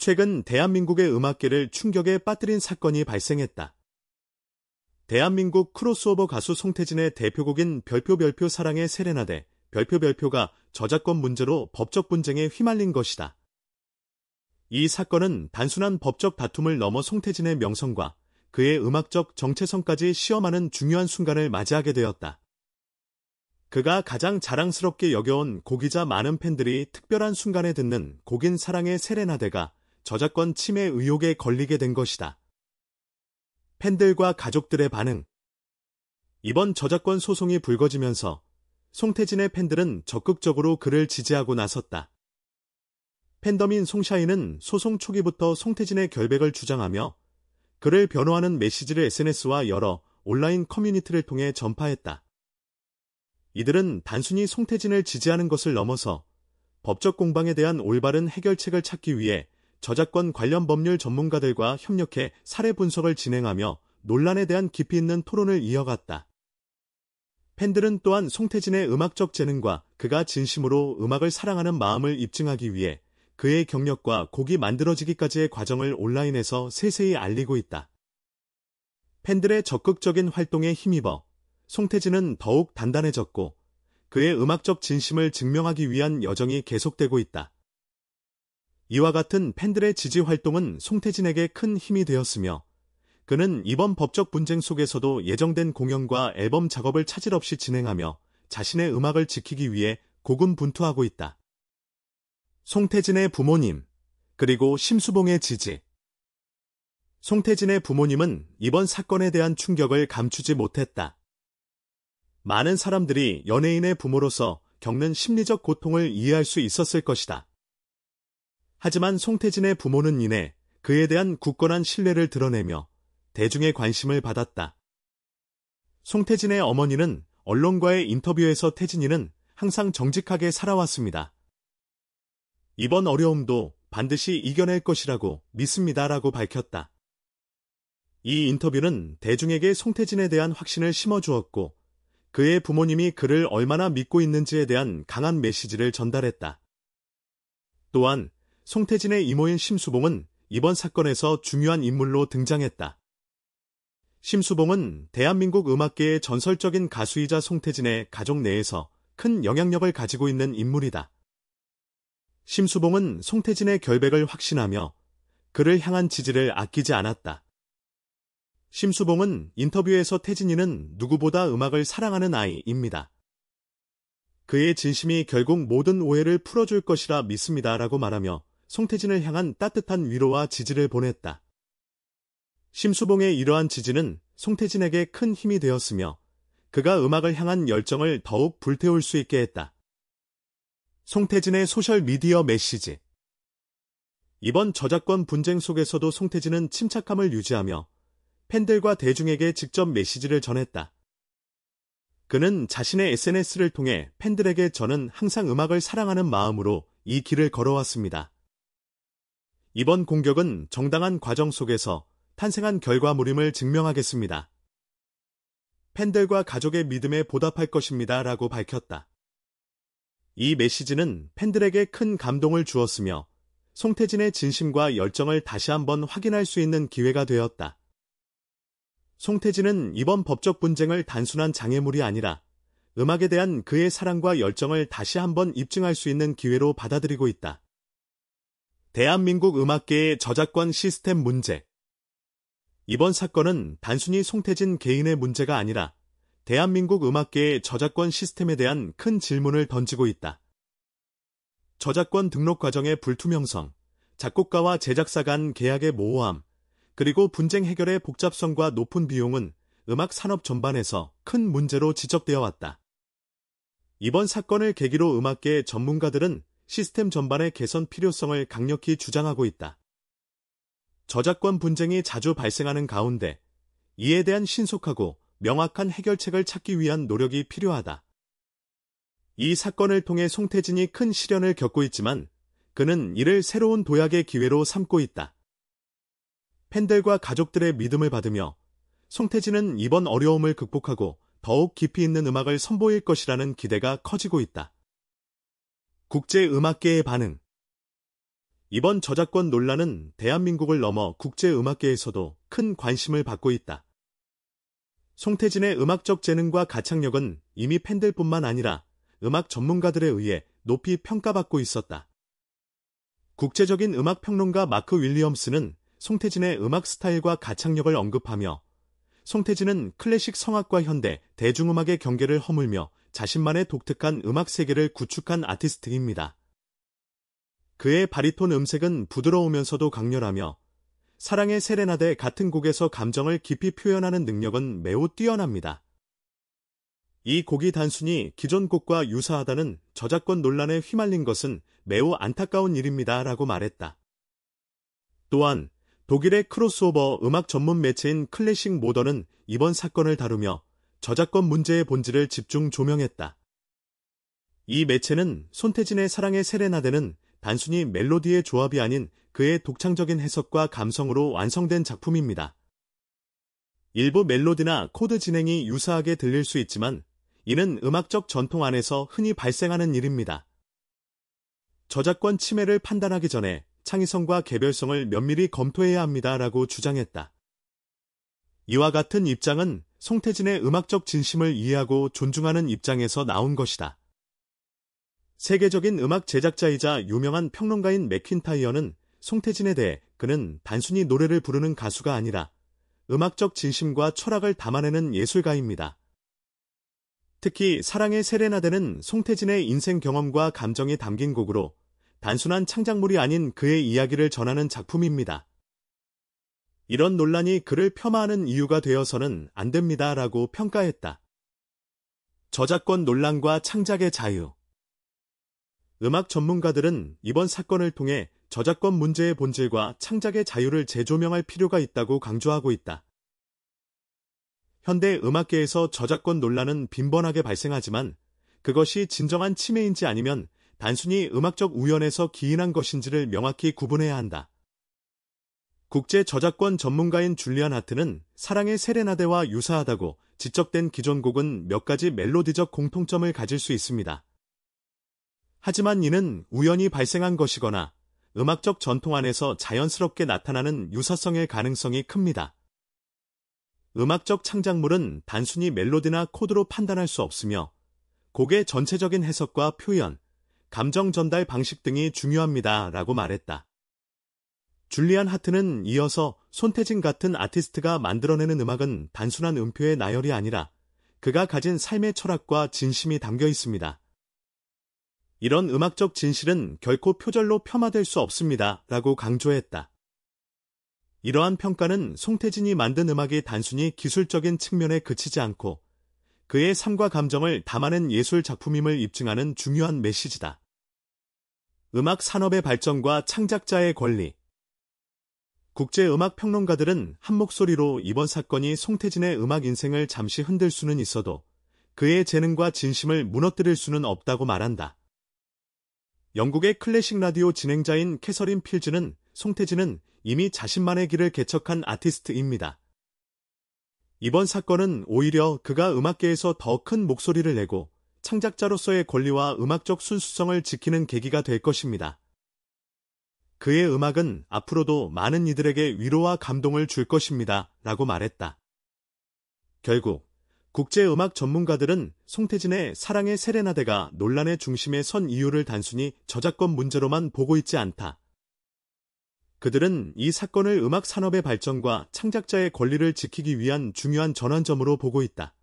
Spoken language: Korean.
최근 대한민국의 음악계를 충격에 빠뜨린 사건이 발생했다. 대한민국 크로스오버 가수 송태진의 대표곡인 별표별표 사랑의 세레나데, 별표별표가 저작권 문제로 법적 분쟁에 휘말린 것이다. 이 사건은 단순한 법적 다툼을 넘어 송태진의 명성과 그의 음악적 정체성까지 시험하는 중요한 순간을 맞이하게 되었다. 그가 가장 자랑스럽게 여겨온 곡이자 많은 팬들이 특별한 순간에 듣는 곡인 사랑의 세레나데가 저작권 침해 의혹에 걸리게 된 것이다. 팬들과 가족들의 반응 이번 저작권 소송이 불거지면서 송태진의 팬들은 적극적으로 그를 지지하고 나섰다. 팬덤인 송샤인은 소송 초기부터 송태진의 결백을 주장하며 그를 변호하는 메시지를 SNS와 여러 온라인 커뮤니티를 통해 전파했다. 이들은 단순히 송태진을 지지하는 것을 넘어서 법적 공방에 대한 올바른 해결책을 찾기 위해 저작권 관련 법률 전문가들과 협력해 사례 분석을 진행하며 논란에 대한 깊이 있는 토론을 이어갔다. 팬들은 또한 송태진의 음악적 재능과 그가 진심으로 음악을 사랑하는 마음을 입증하기 위해 그의 경력과 곡이 만들어지기까지의 과정을 온라인에서 세세히 알리고 있다. 팬들의 적극적인 활동에 힘입어 송태진은 더욱 단단해졌고 그의 음악적 진심을 증명하기 위한 여정이 계속되고 있다. 이와 같은 팬들의 지지 활동은 송태진에게 큰 힘이 되었으며 그는 이번 법적 분쟁 속에서도 예정된 공연과 앨범 작업을 차질 없이 진행하며 자신의 음악을 지키기 위해 고군분투하고 있다. 송태진의 부모님, 그리고 심수봉의 지지. 송태진의 부모님은 이번 사건에 대한 충격을 감추지 못했다. 많은 사람들이 연예인의 부모로서 겪는 심리적 고통을 이해할 수 있었을 것이다. 하지만 송태진의 부모는 이내 그에 대한 굳건한 신뢰를 드러내며 대중의 관심을 받았다. 송태진의 어머니는 언론과의 인터뷰에서 태진이는 항상 정직하게 살아왔습니다. 이번 어려움도 반드시 이겨낼 것이라고 믿습니다라고 밝혔다. 이 인터뷰는 대중에게 송태진에 대한 확신을 심어주었고 그의 부모님이 그를 얼마나 믿고 있는지에 대한 강한 메시지를 전달했다. 또한 송태진의 이모인 심수봉은 이번 사건에서 중요한 인물로 등장했다. 심수봉은 대한민국 음악계의 전설적인 가수이자 송태진의 가족 내에서 큰 영향력을 가지고 있는 인물이다. 심수봉은 송태진의 결백을 확신하며 그를 향한 지지를 아끼지 않았다. 심수봉은 인터뷰에서 태진이는 누구보다 음악을 사랑하는 아이입니다. 그의 진심이 결국 모든 오해를 풀어줄 것이라 믿습니다라고 말하며 송태진을 향한 따뜻한 위로와 지지를 보냈다. 심수봉의 이러한 지지는 송태진에게 큰 힘이 되었으며 그가 음악을 향한 열정을 더욱 불태울 수 있게 했다. 송태진의 소셜미디어 메시지 이번 저작권 분쟁 속에서도 송태진은 침착함을 유지하며 팬들과 대중에게 직접 메시지를 전했다. 그는 자신의 SNS를 통해 팬들에게 저는 항상 음악을 사랑하는 마음으로 이 길을 걸어왔습니다. 이번 공격은 정당한 과정 속에서 탄생한 결과물임을 증명하겠습니다. 팬들과 가족의 믿음에 보답할 것입니다. 라고 밝혔다. 이 메시지는 팬들에게 큰 감동을 주었으며 송태진의 진심과 열정을 다시 한번 확인할 수 있는 기회가 되었다. 송태진은 이번 법적 분쟁을 단순한 장애물이 아니라 음악에 대한 그의 사랑과 열정을 다시 한번 입증할 수 있는 기회로 받아들이고 있다. 대한민국 음악계의 저작권 시스템 문제 이번 사건은 단순히 송태진 개인의 문제가 아니라 대한민국 음악계의 저작권 시스템에 대한 큰 질문을 던지고 있다. 저작권 등록 과정의 불투명성, 작곡가와 제작사 간 계약의 모호함, 그리고 분쟁 해결의 복잡성과 높은 비용은 음악 산업 전반에서 큰 문제로 지적되어 왔다. 이번 사건을 계기로 음악계 전문가들은 시스템 전반의 개선 필요성을 강력히 주장하고 있다. 저작권 분쟁이 자주 발생하는 가운데 이에 대한 신속하고 명확한 해결책을 찾기 위한 노력이 필요하다. 이 사건을 통해 송태진이 큰 시련을 겪고 있지만 그는 이를 새로운 도약의 기회로 삼고 있다. 팬들과 가족들의 믿음을 받으며 송태진은 이번 어려움을 극복하고 더욱 깊이 있는 음악을 선보일 것이라는 기대가 커지고 있다. 국제 음악계의 반응 이번 저작권 논란은 대한민국을 넘어 국제 음악계에서도 큰 관심을 받고 있다. 송태진의 음악적 재능과 가창력은 이미 팬들뿐만 아니라 음악 전문가들에 의해 높이 평가받고 있었다. 국제적인 음악 평론가 마크 윌리엄스는 송태진의 음악 스타일과 가창력을 언급하며 송태진은 클래식 성악과 현대, 대중음악의 경계를 허물며 자신만의 독특한 음악 세계를 구축한 아티스트입니다. 그의 바리톤 음색은 부드러우면서도 강렬하며 사랑의 세레나데 같은 곡에서 감정을 깊이 표현하는 능력은 매우 뛰어납니다. 이 곡이 단순히 기존 곡과 유사하다는 저작권 논란에 휘말린 것은 매우 안타까운 일입니다. 라고 말했다. 또한 독일의 크로스오버 음악 전문 매체인 클래식 모더는 이번 사건을 다루며 저작권 문제의 본질을 집중 조명했다. 이 매체는 손태진의 사랑의 세레나데는 단순히 멜로디의 조합이 아닌 그의 독창적인 해석과 감성으로 완성된 작품입니다. 일부 멜로디나 코드 진행이 유사하게 들릴 수 있지만 이는 음악적 전통 안에서 흔히 발생하는 일입니다. 저작권 침해를 판단하기 전에 창의성과 개별성을 면밀히 검토해야 합니다라고 주장했다. 이와 같은 입장은 송태진의 음악적 진심을 이해하고 존중하는 입장에서 나온 것이다. 세계적인 음악 제작자이자 유명한 평론가인 맥킨타이어는 송태진에 대해 그는 단순히 노래를 부르는 가수가 아니라 음악적 진심과 철학을 담아내는 예술가입니다. 특히 사랑의 세레나데는 송태진의 인생 경험과 감정이 담긴 곡으로 단순한 창작물이 아닌 그의 이야기를 전하는 작품입니다. 이런 논란이 그를 폄하하는 이유가 되어서는 안 됩니다. 라고 평가했다. 저작권 논란과 창작의 자유. 음악 전문가들은 이번 사건을 통해 저작권 문제의 본질과 창작의 자유를 재조명할 필요가 있다고 강조하고 있다. 현대 음악계에서 저작권 논란은 빈번하게 발생하지만 그것이 진정한 침해인지 아니면 단순히 음악적 우연에서 기인한 것인지를 명확히 구분해야 한다. 국제 저작권 전문가인 줄리안 하트는 사랑의 세레나데와 유사하다고 지적된 기존 곡은 몇 가지 멜로디적 공통점을 가질 수 있습니다. 하지만 이는 우연히 발생한 것이거나 음악적 전통 안에서 자연스럽게 나타나는 유사성의 가능성이 큽니다. 음악적 창작물은 단순히 멜로디나 코드로 판단할 수 없으며 곡의 전체적인 해석과 표현, 감정 전달 방식 등이 중요합니다. 라고 말했다. 줄리안 하트는 이어서 손태진 같은 아티스트가 만들어내는 음악은 단순한 음표의 나열이 아니라 그가 가진 삶의 철학과 진심이 담겨 있습니다. 이런 음악적 진실은 결코 표절로 폄하될 수 없습니다. 라고 강조했다. 이러한 평가는 송태진이 만든 음악이 단순히 기술적인 측면에 그치지 않고 그의 삶과 감정을 담아낸 예술 작품임을 입증하는 중요한 메시지다. 음악 산업의 발전과 창작자의 권리, 국제 음악 평론가들은 한 목소리로 이번 사건이 송태진의 음악 인생을 잠시 흔들 수는 있어도 그의 재능과 진심을 무너뜨릴 수는 없다고 말한다. 영국의 클래식 라디오 진행자인 캐서린 필즈는 송태진은 이미 자신만의 길을 개척한 아티스트입니다. 이번 사건은 오히려 그가 음악계에서 더 큰 목소리를 내고 창작자로서의 권리와 음악적 순수성을 지키는 계기가 될 것입니다. 그의 음악은 앞으로도 많은 이들에게 위로와 감동을 줄 것입니다. 라고 말했다. 결국 국제음악 전문가들은 송태진의 사랑의 세레나데가 논란의 중심에 선 이유를 단순히 저작권 문제로만 보고 있지 않다. 그들은 이 사건을 음악 산업의 발전과 창작자의 권리를 지키기 위한 중요한 전환점으로 보고 있다.